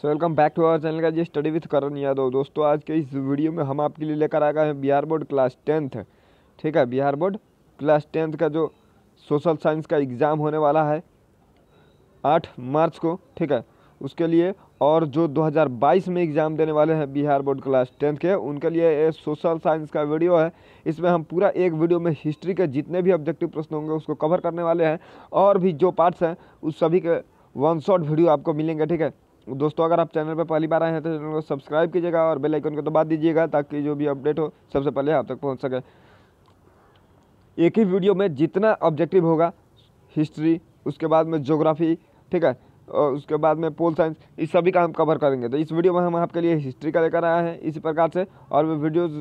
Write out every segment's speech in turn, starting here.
So welcome back to our channel का जी study with Karan Yadav दोस्तों आज के इस वीडियो में हम आपके लिए लेकर आ गए हैं बिहार बोर्ड क्लास टेंथ ठीक है बिहार बोर्ड क्लास टेंथ का जो सोशल साइंस का एग्ज़ाम होने वाला है आठ मार्च को ठीक है उसके लिए और जो 2022 में एग्ज़ाम देने वाले हैं बिहार बोर्ड क्लास टेंथ के उनके लिए ये सोशल साइंस का वीडियो है इसमें हम पूरा एक वीडियो में हिस्ट्री के जितने भी ऑब्जेक्टिव प्रश्न होंगे उसको कवर करने वाले हैं और भी जो पार्ट्स हैं उस सभी के वन शॉट वीडियो आपको मिलेंगे ठीक है दोस्तों अगर आप चैनल पर पहली बार आए हैं तो चैनल को सब्सक्राइब कीजिएगा और बेल आइकन को दबा दीजिएगा ताकि जो भी अपडेट हो सबसे पहले आप तक पहुंच सके एक ही वीडियो में जितना ऑब्जेक्टिव होगा हिस्ट्री उसके बाद में जोग्राफी ठीक है और उसके बाद में पोल साइंस इस सभी का हम कवर करेंगे तो इस वीडियो में हम आपके लिए हिस्ट्री का लेकर आए हैं इसी प्रकार से और वीडियोज़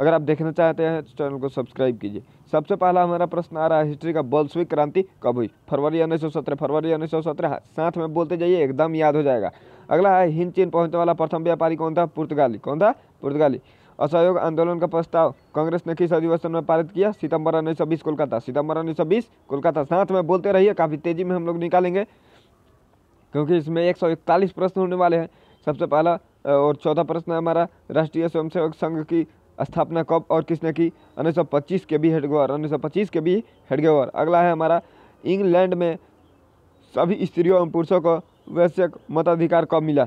अगर आप देखना चाहते हैं तो चैनल को सब्सक्राइब कीजिए सबसे पहला हमारा प्रश्न आ रहा है हिस्ट्री का बोल्सविक क्रांति कब हुई फरवरी उन्नीस सौ सत्रह फरवरी उन्नीस सौ सत्रह साथ में बोलते जाइए एकदम याद हो जाएगा अगला है हिंद चीन पहुंचने वाला प्रथम व्यापारी कौन था पुर्तगाली कौन था पुर्तगाली असहयोग आंदोलन का प्रस्ताव कांग्रेस ने किस अधिवेशन में पारित किया सितंबर उन्नीस सौ बीस कोलकाता सितंबर उन्नीस सौ बीस कोलकाता साथ में बोलते रहिए काफ़ी तेज़ी में हम लोग निकालेंगे क्योंकि इसमें एक सौ इकतालीस प्रश्न होने वाले हैं सबसे पहला और चौथा प्रश्न हमारा राष्ट्रीय स्वयंसेवक संघ की स्थापना कब और किसने की उन्नीस सौ पच्चीस के भी हेडगोवर उन्नीस सौ पच्चीस के भी हेडगोवर अगला है हमारा इंग्लैंड में सभी स्त्रियों एवं पुरुषों को वैश्यक मताधिकार कब मिला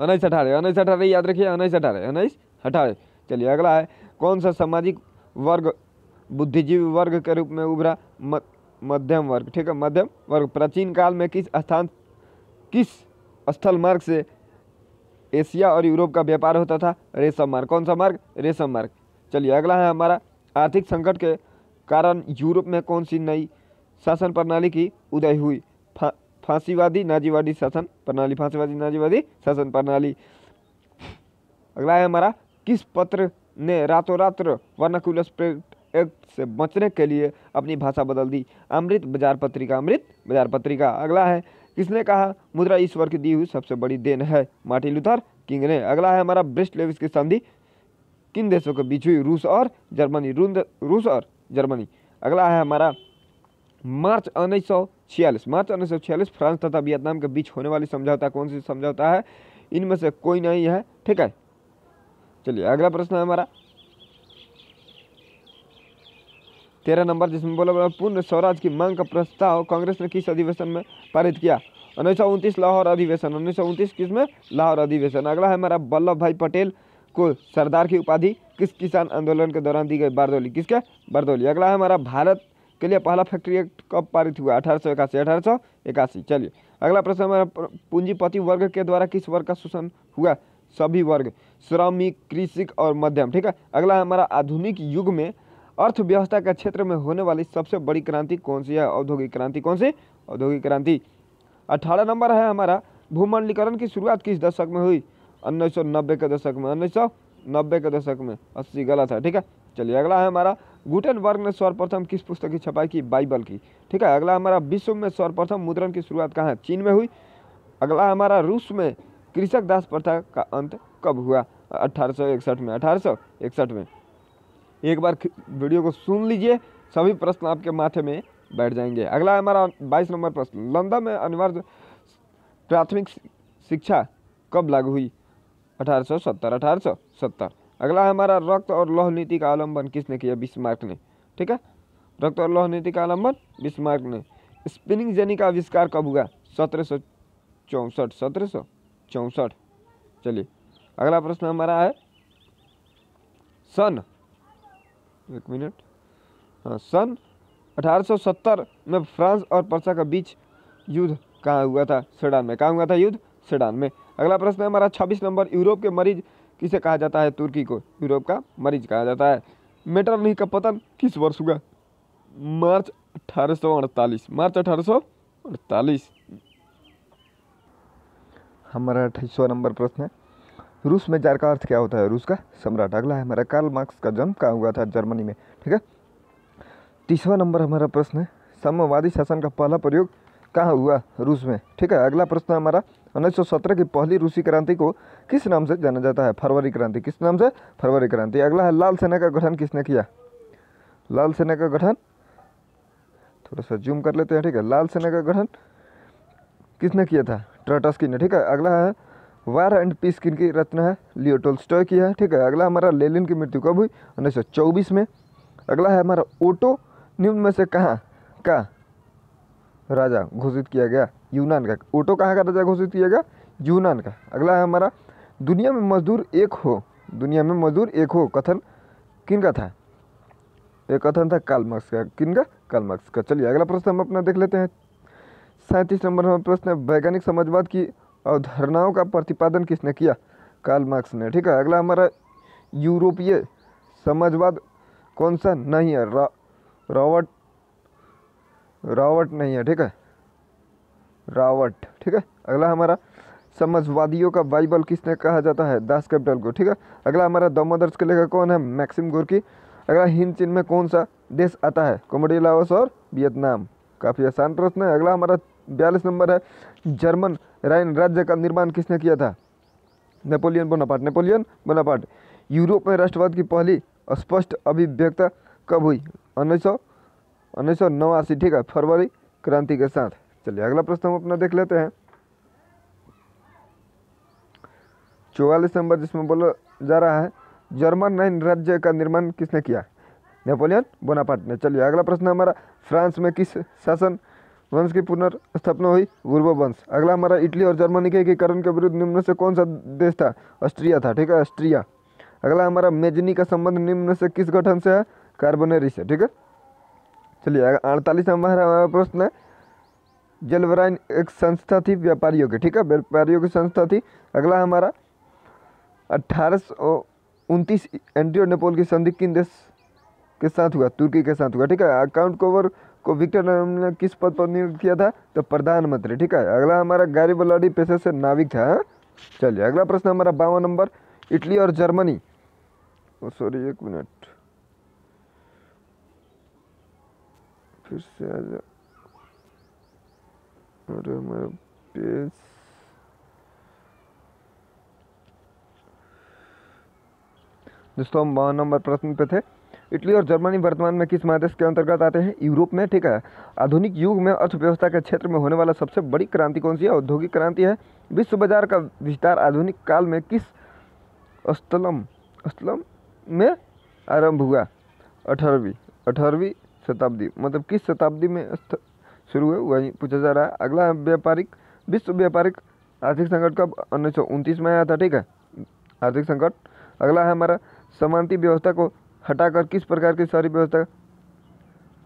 उन्नीस अठारह उन्नीस अठारह याद रखिए उन्नीस अठारह उन्नीस अठारह चलिए अगला है कौन सा सामाजिक वर्ग बुद्धिजीवी वर्ग के रूप में उभरा मध्यम वर्ग ठीक है मध्यम वर्ग प्राचीन काल में किस स्थान किस स्थल मार्ग से एशिया और यूरोप का व्यापार होता था रेशम मार्ग कौन सा मार्ग रेशम मार्ग चलिए अगला है हमारा आर्थिक संकट के कारण यूरोप में कौन सी नई शासन प्रणाली की उदय हुई फा, फांसीवादी नाजीवादी शासन प्रणाली फांसीवादी नाजीवादी शासन प्रणाली अगला है हमारा किस पत्र ने रातों रात वर्नाकुलस एक्ट से बचने के लिए अपनी भाषा बदल दी अमृत बाजार पत्रिका अमृत बाजार पत्रिका अगला है किसने कहा मुद्रा ईश्वर की दी हुई सबसे बड़ी देन है मार्टिन लुथर किंग ने अगला है हमारा ब्रिस्ट लेविस की संधि किन देशों के बीच हुई रूस और जर्मनी रूस और जर्मनी अगला है हमारा मार्च उन्नीस सौ छियालीस मार्च उन्नीस सौ छियालीस फ्रांस तथा वियतनाम के बीच होने वाली समझौता कौन सी समझौता है इनमें से कोई नहीं है ठीक है चलिए अगला प्रश्न है हमारा तेरह नंबर जिसमें बोला बोला पूर्ण स्वराज की मांग का प्रस्ताव कांग्रेस ने किस अधिवेशन में पारित किया उन्नीस सौ उनतीस लाहौर अधिवेशन उन्नीस सौ उनतीस किस में लाहौर अधिवेशन अगला है हमारा वल्लभ भाई पटेल को सरदार की उपाधि किस किसान आंदोलन के दौरान दी गई बारदोली किसके बारदोली अगला है हमारा भारत के लिए पहला फैक्ट्री एक्ट कब पारित हुआ अठारह सौ इक्यासी अठारह सौ इक्यासी चलिए अगला प्रश्न हमारा पूंजीपति वर्ग के द्वारा किस वर्ग का शोषण हुआ सभी वर्ग श्रमिक कृषिक और मध्यम ठीक है अगला हमारा आधुनिक युग में अर्थव्यवस्था के क्षेत्र में होने वाली सबसे बड़ी क्रांति कौन सी है औद्योगिक क्रांति कौन सी औद्योगिक क्रांति अठारह नंबर है हमारा भूमंडलीकरण की शुरुआत किस दशक में हुई उन्नीस के दशक में उन्नीस के दशक में अस्सी गलत है ठीक है चलिए अगला है हमारा वर्ग ने सर्वप्रथम किस पुस्तक की छपाई की बाइबल की ठीक है अगला हमारा विश्व में सर्वप्रथम मुद्रण की शुरुआत कहाँ है चीन में हुई अगला हमारा रूस में कृषक दास प्रथा का अंत कब हुआ अठारह में अठारह में एक बार वीडियो को सुन लीजिए सभी प्रश्न आपके माथे में बैठ जाएंगे अगला हमारा बाईस नंबर प्रश्न लंदन में अनिवार्य प्राथमिक शिक्षा कब लागू हुई अठारह सौ सत्तर अठारह सौ सत्तर अगला हमारा रक्त और लौह नीति का आलम्बन किसने किया बिस्मार्क ने ठीक है रक्त और लौह नीति का आलम्बन बिस्मार्क ने स्पिनिंग जेनी का आविष्कार कब हुआ सत्रह सौ चौंसठ सत्रह सौ चौंसठ चलिए अगला प्रश्न हमारा है सन एक मिनट हाँ सन 1870 में फ्रांस और पर्सा के बीच युद्ध कहाँ हुआ था सेडान में कहाँ हुआ था युद्ध सेडान में अगला प्रश्न है हमारा 26 नंबर यूरोप के मरीज किसे कहा जाता है तुर्की को यूरोप का मरीज कहा जाता है नहीं का पतन किस वर्ष हुआ मार्च अठारह मार्च अठारह हमारा अट्ठाईसवा नंबर प्रश्न है रूस में जार का अर्थ क्या होता है रूस का सम्राट अगला है हमारा कार्ल मार्क्स का जन्म कहाँ हुआ था जर्मनी में ठीक है तीसवा नंबर हमारा प्रश्न है साम्यवादी शासन का पहला प्रयोग कहाँ हुआ रूस में ठीक है अगला प्रश्न हमारा 1917 की पहली रूसी क्रांति को किस नाम से जाना जाता है फरवरी क्रांति किस नाम से फरवरी क्रांति अगला है लाल सेना का गठन किसने किया लाल सेना का गठन थोड़ा सा जूम कर लेते हैं ठीक है लाल सेना का गठन किसने किया था ट्रटस्की ने ठीक है अगला है वार एंड पीस किन की रचना है लियो स्टॉय की है ठीक है अगला हमारा लेलिन की मृत्यु कब हुई उन्नीस में अगला है हमारा ओटो निम्न में से कहाँ का राजा घोषित किया गया यूनान का ओटो कहाँ का राजा घोषित किया गया यूनान का अगला है हमारा दुनिया में मजदूर एक हो दुनिया में मजदूर एक हो कथन किन का था एक कथन था कालमार्क्स का किन का कालमार्क्स का चलिए अगला प्रश्न हम अपना देख लेते हैं सैंतीस नंबर हमारा प्रश्न है वैज्ञानिक समाजवाद की अवधारणाओं का प्रतिपादन किसने किया कार्ल मार्क्स ने ठीक है अगला हमारा यूरोपीय समाजवाद कौन सा नहीं है रा, रॉबर्ट नहीं है ठीक है रॉबर्ट ठीक है अगला हमारा समाजवादियों का बाइबल किसने कहा जाता है दास कैपिटल को ठीक है अगला हमारा दमोदर्स के लेखक कौन है मैक्सिम गोरकी अगला हिंद चीन में कौन सा देश आता है कॉमेडी लाओस और वियतनाम काफ़ी आसान प्रश्न है अगला हमारा बयालीस नंबर है जर्मन राइन राज्य का निर्माण किसने किया था Napoleon Bonaparte Napoleon Bonaparte Europe में राष्ट्रवाद की पहली स्पष्ट अभिव्यक्ता कब हुई उन्नीस सौ उन्नीस सौ नवासी ठीक है फरवरी क्रांति के साथ चलिए अगला प्रश्न हम अपना देख लेते हैं चौवालीस नंबर जिसमें बोला जा रहा है जर्मन नाइन राज्य का निर्माण किसने किया नेपोलियन बोनापाट ने चलिए अगला प्रश्न हमारा फ्रांस में किस शासन वंश की पुनर्स्थापना हुई पूर्व वंश अगला हमारा इटली और जर्मनी के एकीकरण के विरुद्ध निम्न से कौन सा देश था ऑस्ट्रिया था ठीक है ऑस्ट्रिया अगला हमारा मेजनी का संबंध निम्न से किस गठन से है कार्बोनेरी से ठीक है चलिए अड़तालीस हमारा प्रश्न है जलवराइन एक संस्था थी व्यापारियों की ठीक है व्यापारियों की संस्था थी अगला हमारा अट्ठारह सौ उनतीस एंटियो नेपोल की संधि किन देश के साथ हुआ तुर्की के साथ हुआ ठीक है अकाउंट कोवर को विक्टर नारायण ने किस पद पर नियुक्त किया था तो प्रधानमंत्री ठीक है अगला हमारा गारी बलाडी पेशे से नाविक था हाँ? चलिए अगला प्रश्न हमारा बावन नंबर इटली और जर्मनी सॉरी एक मिनट फिर से आ जाओ पेज दोस्तों हम बावन नंबर प्रश्न पे थे इटली और जर्मनी वर्तमान में किस महादेश के अंतर्गत आते हैं यूरोप में ठीक है आधुनिक युग में अर्थव्यवस्था के क्षेत्र में होने वाला सबसे बड़ी क्रांति कौन सी है औद्योगिक क्रांति है विश्व बाजार का विस्तार आधुनिक काल में किस अस्तलम स्थलम में आरंभ हुआ अठारहवीं अठारहवीं शताब्दी मतलब किस शताब्दी में शुरू हुआ वही पूछा जा रहा है अगला व्यापारिक विश्व व्यापारिक आर्थिक संकट कब उन्नीस में आया था ठीक है आर्थिक संकट अगला है हमारा समानती व्यवस्था को हटाकर किस प्रकार की सारी व्यवस्था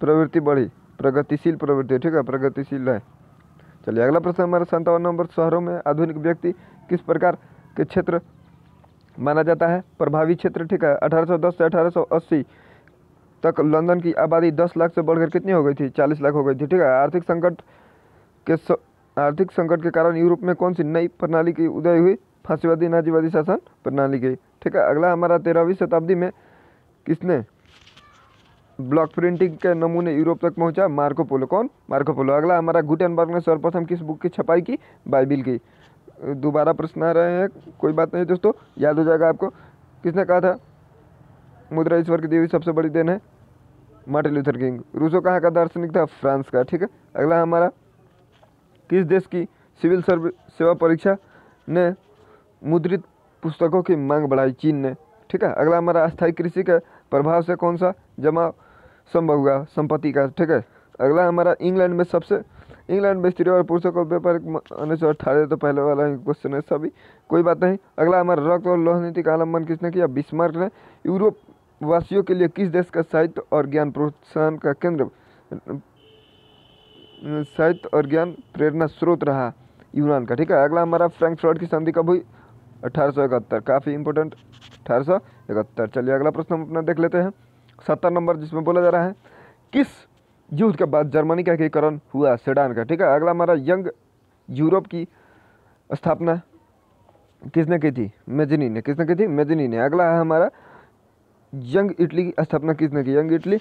प्रवृत्ति बढ़ी प्रगतिशील प्रवृत्ति ठीक है प्रगतिशील है चलिए अगला प्रश्न हमारा संतावन नंबर शहरों में आधुनिक व्यक्ति किस प्रकार के क्षेत्र माना जाता है प्रभावी क्षेत्र ठीक है 1810 से 1880 तक लंदन की आबादी 10 लाख से बढ़कर कितनी हो गई थी 40 लाख हो गई थी ठीक है आर्थिक संकट के स... आर्थिक संकट के कारण यूरोप में कौन सी नई प्रणाली की उदय हुई फांसीवादी नाजीवादी शासन प्रणाली की ठीक है अगला हमारा तेरहवीं शताब्दी में किसने ब्लॉक प्रिंटिंग के नमूने यूरोप तक पहुंचा मार्को पोलो कौन मार्को पोलो अगला हमारा गुटेनबर्ग ने सर्वप्रथम किस बुक की छपाई की बाइबिल की दोबारा प्रश्न आ रहे हैं कोई बात नहीं दोस्तों याद हो जाएगा आपको किसने कहा था मुद्रा ईश्वर की देवी सबसे बड़ी देन है मार्टिन लूथर किंग रूसो कहाँ का दार्शनिक था फ्रांस का ठीक है अगला हमारा किस देश की सिविल सर्व सेवा परीक्षा ने मुद्रित पुस्तकों की मांग बढ़ाई चीन ने ठीक है अगला हमारा अस्थायी कृषि के प्रभाव से कौन सा जमा संभव हुआ संपत्ति का ठीक है अगला हमारा इंग्लैंड में सबसे इंग्लैंड में स्त्री और पुरुषों को व्यापारिक उन्नीस सौ अठारह तो पहले वाला क्वेश्चन है सभी कोई बात नहीं अगला हमारा रक्त और लोह नीति का आलम्बन किसने किया बिस्मार्क ने यूरोप वासियों के लिए किस देश का साहित्य और ज्ञान प्रोत्साहन का केंद्र साहित्य और ज्ञान प्रेरणा स्रोत रहा यूनान का ठीक है अगला हमारा फ्रैंक फ्रॉड की संधि कब हुई अठारह काफ़ी इंपोर्टेंट अठारह सौ इकहत्तर चलिए अगला प्रश्न हम अपना देख लेते हैं सत्तर नंबर जिसमें बोला जा रहा है किस युद्ध के बाद जर्मनी का एकीकरण हुआ सेडान का ठीक है अगला हमारा यंग यूरोप की स्थापना किसने की थी मेजनी ने किसने की थी मेजनी ने अगला है हमारा यंग इटली की स्थापना किसने की Young Italy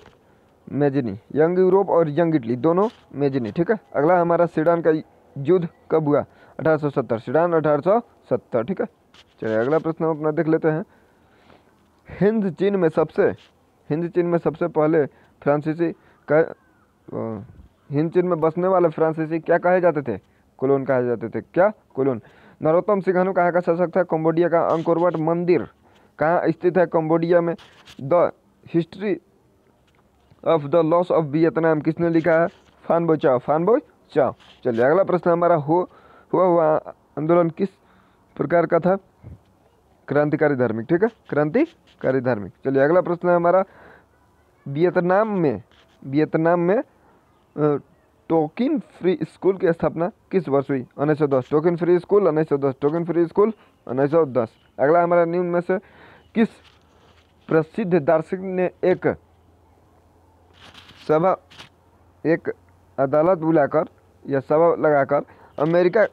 Mazzini Young Europe और यंग इटली दोनों मेजनी ठीक है अगला हमारा सीडान का युद्ध कब हुआ 1870 सीडान 1870 ठीक है चलिए अगला प्रश्न हम अपना देख लेते हैं हिंद चीन में सबसे हिंद चीन में सबसे पहले फ्रांसीसी का हिंद चीन में बसने वाले फ्रांसीसी क्या कहे जाते थे कुलून कहे जाते थे क्या कुलून नरोत्तम सिंघानु कहाँ का शासक था कम्बोडिया का अंकुरवट मंदिर कहाँ स्थित है कम्बोडिया में the history of the loss of Vietnam किसने लिखा है फान बो चाओ फान बो चाओ चलिए अगला प्रश्न हमारा हो हुआ हुआ आंदोलन किस प्रकार का था क्रांतिकारी धार्मिक ठीक है क्रांतिकारी धार्मिक चलिए अगला प्रश्न है हमारा वियतनाम में वियतनाम में टोकिन फ्री स्कूल की स्थापना किस वर्ष हुई उन्नीस सौ दस टोकिन फ्री स्कूल उन्नीस सौ दस टोकिन फ्री स्कूल उन्नीस सौ दस अगला हमारा निम्न में से किस प्रसिद्ध दार्शनिक ने एक सभा एक अदालत बुलाकर या सभा लगाकर अमेरिका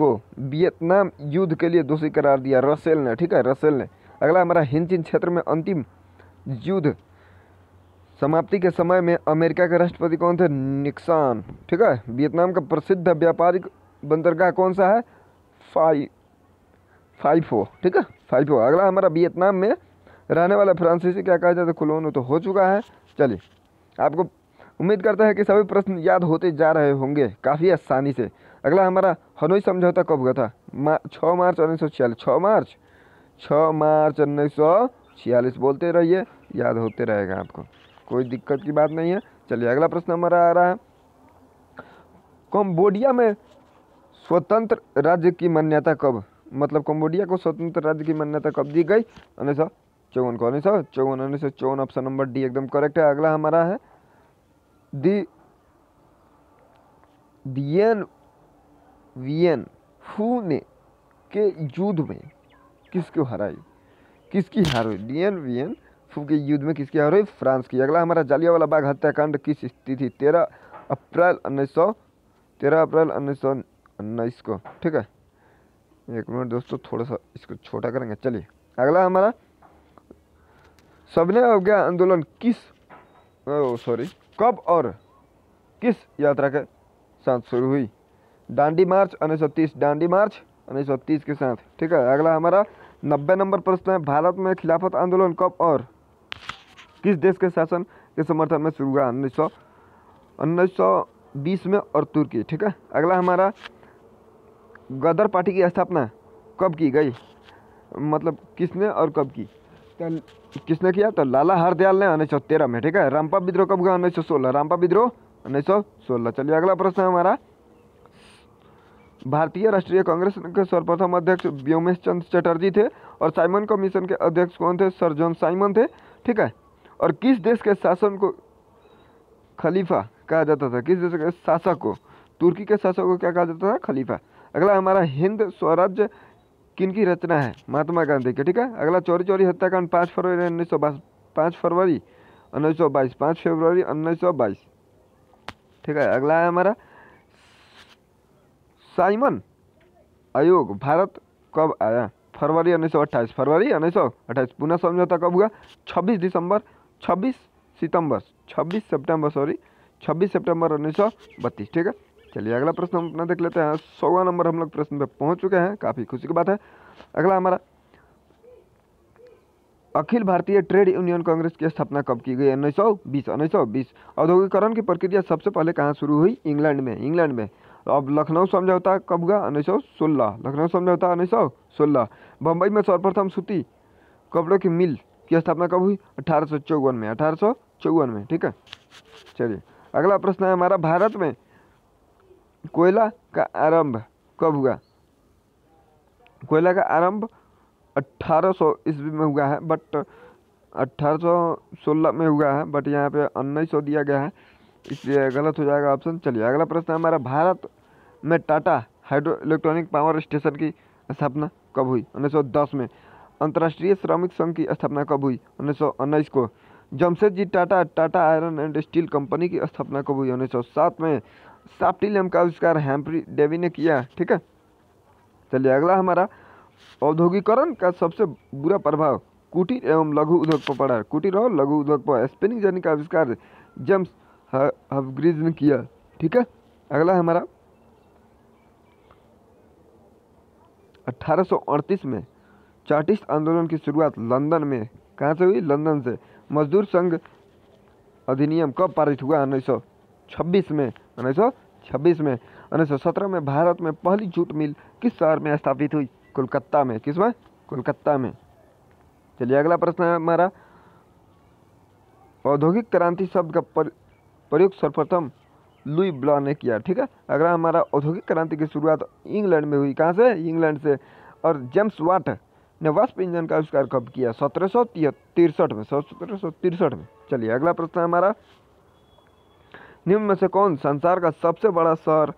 को वियतनाम युद्ध के लिए दोषी करार दिया रसेल ने ठीक है रसेल ने अगला हमारा हिंचिन क्षेत्र में अंतिम युद्ध समाप्ति के समय में अमेरिका के राष्ट्रपति कौन थे निक्सान ठीक है वियतनाम का प्रसिद्ध व्यापारिक बंदरगाह कौन सा है फाइ फाइफो ठीक है फाइफो अगला हमारा वियतनाम में रहने वाला फ्रांसीसी क्या कहा जाता है खुलोनो तो हो चुका है चलिए आपको उम्मीद करता है कि सभी प्रश्न याद होते जा रहे होंगे काफ़ी आसानी से अगला हमारा हनोई समझौता कब हुआ था छः मार्च उन्नीस सौ छियालीस छः मार्च छः मार्च उन्नीस सौ छियालीस बोलते रहिए याद होते रहेगा आपको कोई दिक्कत की बात नहीं है चलिए अगला प्रश्न हमारा आ रहा है कम्बोडिया में स्वतंत्र राज्य की मान्यता कब मतलब कम्बोडिया को स्वतंत्र राज्य की मान्यता कब दी गई उन्नीस सौ चौवन को उन्नीस सौ चौवन उन्नीस सौ चौवन ऑप्शन नंबर डी एकदम करेक्ट है अगला हमारा है दी दियन वियन फू ने के युद्ध में किसको हराई किसकी हार हुई डियन वियन फू के युद्ध में किसकी हार हुई फ्रांस की अगला हमारा जालिया वाला बाघ हत्याकांड किस स्थिति तेरह अप्रैल उन्नीस सौ तेरह अप्रैल उन्नीस सौ उन्नीस को ठीक है एक मिनट दोस्तों थोड़ा सा इसको छोटा करेंगे चलिए अगला हमारा सबने अवज्ञा आंदोलन किस सॉरी कब और किस यात्रा के साथ शुरू हुई डांडी मार्च उन्नीस सौ तीस डांडी मार्च उन्नीस सौ तीस के साथ ठीक है अगला हमारा नब्बे नंबर प्रश्न है भारत में खिलाफत आंदोलन कब और किस देश के शासन के समर्थन में शुरू हुआ उन्नीस सौ उन्नीस सौ बीस में और तुर्की ठीक है अगला हमारा गदर पार्टी की स्थापना कब की गई मतलब किसने और कब की तो किसने किया तो लाला हरदयाल ने उन्नीस सौ तेरह में ठीक है रामपा विद्रोह कब हुआ उन्नीस सौ सोलह रामपा विद्रोह उन्नीस सौ सोलह चलिए अगला प्रश्न है हमारा भारतीय राष्ट्रीय कांग्रेस के सर्वप्रथम अध्यक्ष व्योमेश चंद्र चटर्जी थे और साइमन कमीशन के अध्यक्ष कौन थे सर जॉन साइमन थे ठीक है और किस देश के शासन को खलीफा कहा जाता था किस देश के शासक को तुर्की के शासक को क्या कहा जाता था खलीफा अगला हमारा हिंद स्वराज्य किन की रचना है महात्मा गांधी की ठीक है अगला चोरी चोरी हत्याकांड पाँच फरवरी उन्नीस सौ बाईस फरवरी उन्नीस सौ बाईस फरवरी उन्नीस सौ बाईस ठीक है अगला है हमारा साइमन आयोग भारत कब आया फरवरी उन्नीस सौ अट्ठाईस फरवरी उन्नीस सौ अट्ठाईस पुनः समझौता कब हुआ छब्बीस दिसंबर छब्बीस सितंबर छब्बीस सितंबर सॉरी छब्बीस सितंबर उन्नीस सौ बत्तीस ठीक है चलिए अगला प्रश्न हम अपना देख लेते हैं सौवा नंबर हम लोग प्रश्न पे पहुंच चुके हैं काफ़ी खुशी की बात है अगला हमारा अखिल भारतीय ट्रेड यूनियन कांग्रेस की स्थापना कब की गई उन्नीस सौ बीस उन्नीस सौ बीस औद्योगिकरण की प्रक्रिया सबसे पहले कहाँ शुरू हुई इंग्लैंड में इंग्लैंड में अब लखनऊ समझौता कब हुआ उन्नीस सौ सोलह लखनऊ समझौता उन्नीस सौ सोलह बम्बई में सर्वप्रथम सूती कपड़ों की मिल की स्थापना कब हुई अठारह सौ चौवन में अठारह सौ चौवन में ठीक है चलिए अगला प्रश्न है हमारा भारत में कोयला का आरंभ कब हुआ कोयला का आरंभ अट्ठारह सौ ईस्वी में हुआ है बट सौ सोलह में हुआ है बट यहाँ पे उन्नीस सौ दिया गया है इसलिए गलत हो जाएगा ऑप्शन चलिए अगला प्रश्न हमारा भारत में Tata hydro electronic power station की स्थापना कब हुई 1910 में अंतर्राष्ट्रीय श्रमिक संघ की स्थापना कब हुई उन्नीस को Jamshedji Tata Tata iron and steel company की स्थापना कब हुई उन्नीस में साप्टिलियम का आविष्कार हैम्प्री डेवी ने किया ठीक है चलिए अगला हमारा औद्योगिकरण का सबसे बुरा प्रभाव कुटीर एवं लघु उद्योग पर पड़ा है कुटीर और लघु उद्योग पर स्पिनिंग जर्नी का आविष्कार जेम्स हफग्रीज ने किया ठीक है अगला है हमारा 1838 में चार्टिस्ट आंदोलन की शुरुआत लंदन में कहाँ से हुई लंदन से मजदूर संघ अधिनियम कब पारित हुआ उन्नीस में उन्नीस में उन्नीस में भारत में पहली जूट मिल किस शहर में स्थापित हुई कोलकाता में किस में कोलकाता में चलिए अगला प्रश्न है हमारा औद्योगिक क्रांति शब्द का प्रयोग सर्वप्रथम लुई ब्लॉ ने किया ठीक है अगर हमारा औद्योगिक क्रांति की शुरुआत इंग्लैंड में हुई कहाँ से इंग्लैंड से और जेम्स वाट ने वाष्प इंजन का आविष्कार कब किया सत्रह सौ तिरसठ में सत्रह सौ तिरसठ में चलिए अगला प्रश्न हमारा निम्न में से कौन संसार का सबसे बड़ा शहर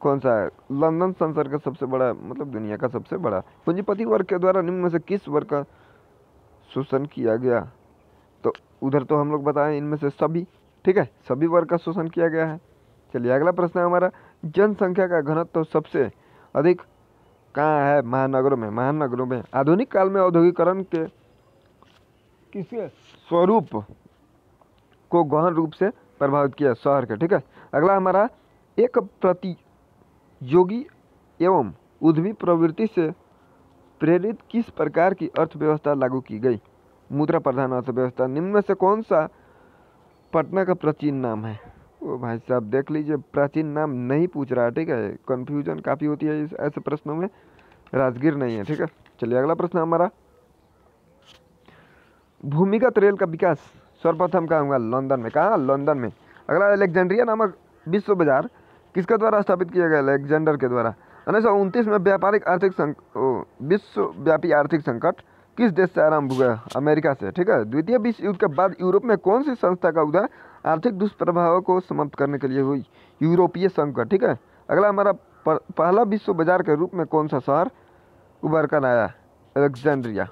कौन सा है लंदन संसार का सबसे बड़ा मतलब दुनिया का सबसे बड़ा पूंजीपति वर्ग के द्वारा निम्न में से किस वर्ग का शोषण किया गया तो उधर तो हम लोग बताएं इनमें से सभी ठीक है सभी वर्ग का शोषण किया गया है चलिए अगला प्रश्न है हमारा जनसंख्या का घनत्व तो सबसे अधिक कहाँ है महानगरों में महानगरों में आधुनिक काल में औद्योगिकरण के किसके स्वरूप को गहन रूप से प्रभावित किया शहर के ठीक है अगला हमारा एक प्रति योगी एवं उद्यमी प्रवृत्ति से प्रेरित किस प्रकार की अर्थव्यवस्था लागू की गई मुद्रा प्रधान अर्थव्यवस्था निम्न में से कौन सा पटना का प्राचीन नाम है ओ भाई साहब देख लीजिए प्राचीन नाम नहीं पूछ रहा है ठीक है कन्फ्यूजन काफ़ी होती है इस ऐसे प्रश्नों में राजगीर नहीं है ठीक है चलिए अगला प्रश्न हमारा भूमिगत रेल का विकास सर्वप्रथम हुआ लंदन में कहाँ लंदन में अगला अलेक्जेंड्रिया नामक विश्व बाजार किसके द्वारा स्थापित किया गया अलेक्जेंडर के द्वारा उन्नीस सौ उनतीस में व्यापारिक आर्थिक संक विश्वव्यापी आर्थिक संकट किस देश से आरंभ हुआ अमेरिका से ठीक है द्वितीय विश्व युद्ध के बाद यूरोप में कौन सी संस्था का उदय आर्थिक दुष्प्रभाव को समाप्त करने के लिए हुई यूरोपीय संघ का ठीक है अगला हमारा पहला विश्व बाजार के रूप में कौन सा शहर उभर कर आया अलेक्जेंड्रिया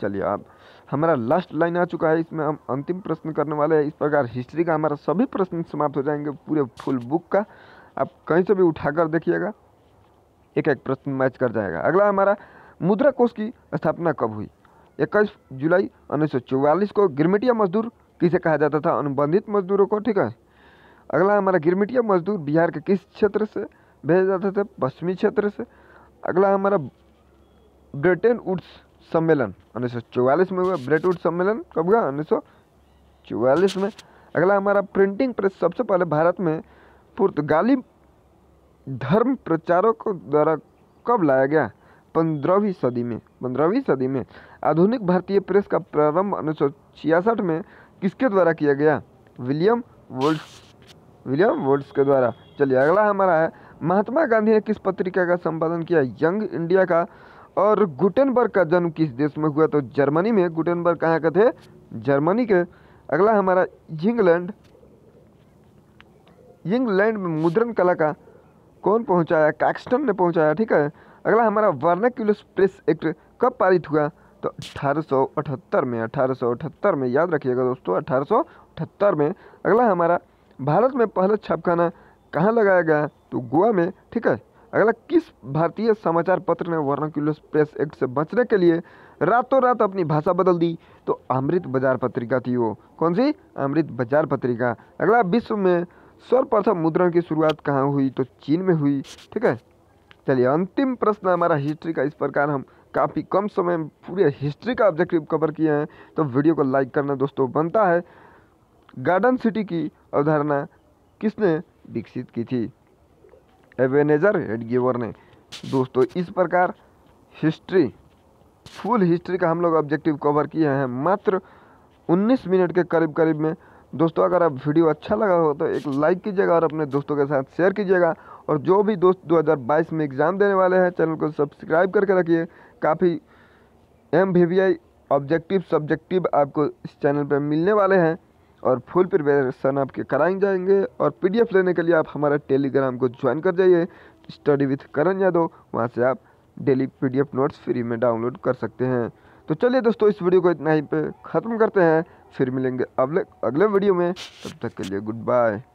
चलिए अब हमारा लास्ट लाइन आ चुका है इसमें हम अंतिम प्रश्न करने वाले हैं इस प्रकार हिस्ट्री का हमारा सभी प्रश्न समाप्त हो जाएंगे पूरे फुल बुक का आप कहीं से भी उठा कर देखिएगा एक एक प्रश्न मैच कर जाएगा अगला हमारा मुद्रा कोष की स्थापना कब हुई इक्कीस जुलाई उन्नीस को गिरमिटिया मजदूर किसे कहा जाता था अनुबंधित मजदूरों को ठीक है अगला हमारा गिरमिटिया मजदूर बिहार के किस क्षेत्र से भेजा जाता था पश्चिमी क्षेत्र से अगला हमारा ब्रिटेन उड्स सम्मेलन उन्नीस में हुआ ब्रेट उड्स सम्मेलन कब हुआ उन्नीस में अगला हमारा प्रिंटिंग प्रेस सबसे पहले भारत में पुर्तगाली धर्म प्रचारकों द्वारा कब लाया गया पंद्रहवीं सदी में पंद्रहवीं सदी में आधुनिक भारतीय प्रेस का प्रारंभ उन्नीस में किसके द्वारा किया गया विलियम वोल्ट्स विलियम वोल्ट्स के द्वारा चलिए अगला हमारा है महात्मा गांधी ने किस पत्रिका का संपादन किया यंग इंडिया का और गुटेनबर्ग का जन्म किस देश में हुआ तो जर्मनी में गुटेनबर्ग कहाँ का थे जर्मनी के अगला हमारा इंग्लैंड इंग्लैंड में मुद्रण कला का कौन पहुंचाया कैक्सटन ने पहुंचाया ठीक है अगला हमारा वर्नाक्यूलस प्रेस एक्ट कब पारित हुआ तो 1878 में 1878 में याद रखिएगा दोस्तों अठारह में अगला हमारा भारत में पहला छापखाना कहाँ लगाया गया तो गोवा में ठीक है अगला किस भारतीय समाचार पत्र ने वर्नाक्यूलस प्रेस एक्ट से बचने के लिए रातों रात अपनी भाषा बदल दी तो अमृत बाजार पत्रिका थी वो कौन सी अमृत बाजार पत्रिका अगला विश्व में सर्वप्रथम मुद्रण की शुरुआत कहाँ हुई तो चीन में हुई ठीक है चलिए अंतिम प्रश्न हमारा हिस्ट्री का इस प्रकार हम काफ़ी कम समय में पूरे हिस्ट्री का ऑब्जेक्टिव कवर किए हैं तो वीडियो को लाइक करना दोस्तों बनता है गार्डन सिटी की अवधारणा किसने विकसित की थी एवेनेजर हेडगेवर ने दोस्तों इस प्रकार हिस्ट्री फुल हिस्ट्री का हम लोग ऑब्जेक्टिव कवर किए हैं मात्र 19 मिनट के करीब करीब में दोस्तों अगर आप वीडियो अच्छा लगा हो तो एक लाइक कीजिएगा और अपने दोस्तों के साथ शेयर कीजिएगा और जो भी दोस्त 2022 में एग्ज़ाम देने वाले हैं चैनल को सब्सक्राइब करके रखिए काफ़ी M V V I objective subjective आपको इस चैनल पर मिलने वाले हैं और फुल प्रिपरेशन आपके कराए जाएंगे और पीडीएफ लेने के लिए आप हमारा टेलीग्राम को ज्वाइन कर जाइए स्टडी विथ करण यादव वहाँ से आप डेली पीडीएफ नोट्स फ्री में डाउनलोड कर सकते हैं तो चलिए दोस्तों इस वीडियो को इतना ही पे ख़त्म करते हैं फिर मिलेंगे अगले अगले वीडियो में तब तक के लिए गुड बाय